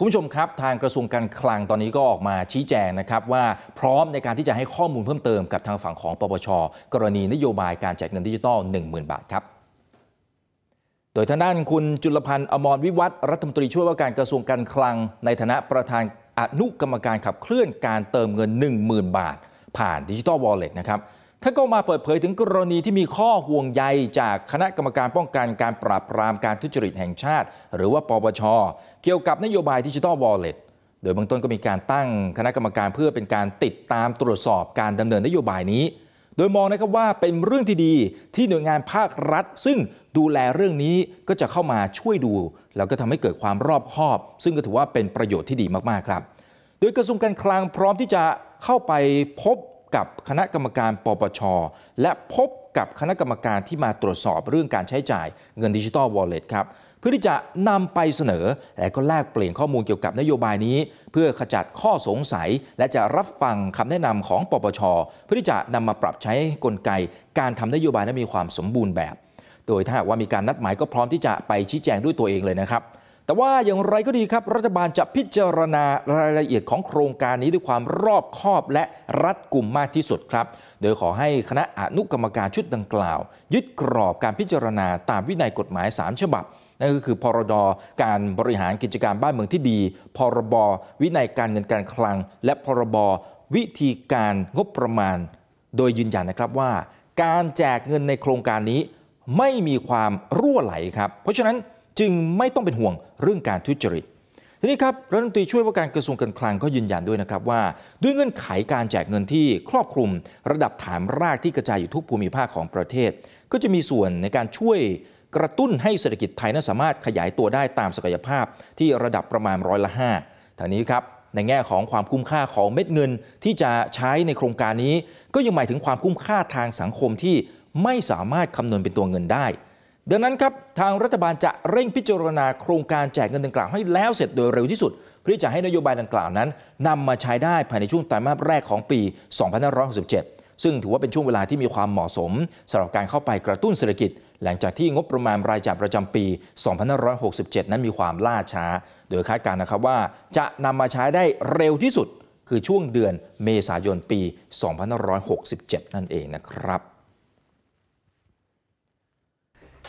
คุณผู้ชมครับทางกระทรวงการคลังตอนนี้ก็ออกมาชี้แจงนะครับว่าพร้อมในการที่จะให้ข้อมูลเพิ่มเติมกับทางฝั่งของปปชกรณีนโยบายการแจกเงินดิจิตอล10,000 บาทครับ โดยทางด้านคุณจุลพันธ์อมรวิวัฒรัฐมนตรีช่วยว่าการกระทรวงการคลัง ในฐานะประธานอนุกรรมการขับเคลื่อนการเติมเงิน 10,000 บาท ผ่านดิจิตอลวอลเล็ตนะครับท่านก็มาเปิดเผยถึงกรณีที่มีข้อห่วงใยจากคณะกรรมการป้องกัน การปราบปรามการทุจริตแห่งชาติ หรือว่าปปช เกี่ยวกับนโยบายดิจิทัลวอลเล็ตโดยเบื้องต้นก็มีการตั้งคณะกรรมการเพื่อเป็นการติดตามตรวจสอบการดำเนินนโยบายนี้ โดยมองนะครับว่าเป็นเรื่องที่ดีที่หน่วยงานภาครัฐ ซึ่งดูแลเรื่องนี้ก็จะเข้ามาช่วยดู แล้วก็ทำให้เกิดความรอบคอบ ซึ่งก็ถือว่าเป็นประโยชน์ที่ดีมากๆครับ โดยกระทรวงการคลังพร้อมที่จะเข้าไปพบกับคณะกรรมการ ปปช และพบกับคณะกรรมการที่มาตรวจสอบเรื่องการใช้จ่ายเงินดิจิตอลวอลเล็ตครับ เพื่อที่จะนำไปเสนอและก็แลกเปลี่ยนข้อมูลเกี่ยวกับนโยบายนี้ เพื่อขจัดข้อสงสัย และจะรับฟังคำแนะนำของปปช เพื่อที่จะนำมาปรับใช้กลไก การทำนโยบายนั้นมีความสมบูรณ์แบบ โดยถ้าหากว่ามีการนัดหมายก็พร้อมที่จะไปชี้แจงด้วยตัวเองเลยนะครับแต่ว่าอย่างไรก็ดีครับรัฐบาลจะพิจารณารายละเอียดของโครงการนี้ด้วยความรอบคอบและรัดกุมมากที่สุดครับ โดยขอให้คณะอนุกรรมการชุดดังกล่าว ยึดกรอบการพิจารณาตามวินัยกฎหมาย3ฉบับนั่นก็คือพรดการบริหารกิจการบ้านเมืองที่ดีพรบวินัยการเงินการคลัง และพรบวิธีการงบประมาณ โดยยืนยันนะครับว่า การแจกเงินในโครงการนี้ไม่มีความรั่วไหลครับ เพราะฉะนั้นจึงไม่ต้องเป็นห่วงเรื่องการทุจริต ทีนี้ครับรัฐมนตรีช่วยว่าการกระทรวงการคลังก็ยืนยันด้วยนะครับว่า ด้วยเงื่อนไขาการแจกเงินที่ครอบคลุม ระดับฐานรากที่กระจายอยู่ทุกภูมิภาคของประเทศ ก็จะมีส่วนในการช่วย กระตุ้นให้เศรษฐกิจไทยนั้นสามารถขยายตัวได้ตามศักยภาพที่ระดับประมาณร้อยละห้าทางนี้ครับในแง่ของความคุ้มค่าของเม็ดเงินที่จะใช้ในโครงการนี้ ก็ยังหมายถึงความคุ้มค่าทางสังคมที่ไม่สามารถคำนวณเป็นตัวเงินได้ดังนั้นครับ ทางรัฐบาลจะเร่งพิจารณาโครงการแจกเงินดังกล่าวให้แล้วเสร็จโดยเร็วที่สุด เพื่อจะให้นโยบายดังกล่าวนั้น นำมาใช้ได้ภายในช่วงไตรมาสแรกของปี 2567 ซึ่งถือว่าเป็นช่วงเวลาที่มีความเหมาะสมสำหรับการเข้าไปกระตุ้นเศรษฐกิจ หลังจากที่งบประมาณรายจ่ายประจำปี 2567 นั้นมีความล่าช้า โดยคาดการณ์นะครับว่า จะนำมาใช้ได้เร็วที่สุด คือช่วงเดือนเมษายนปี 2567 นั่นเองนะครับ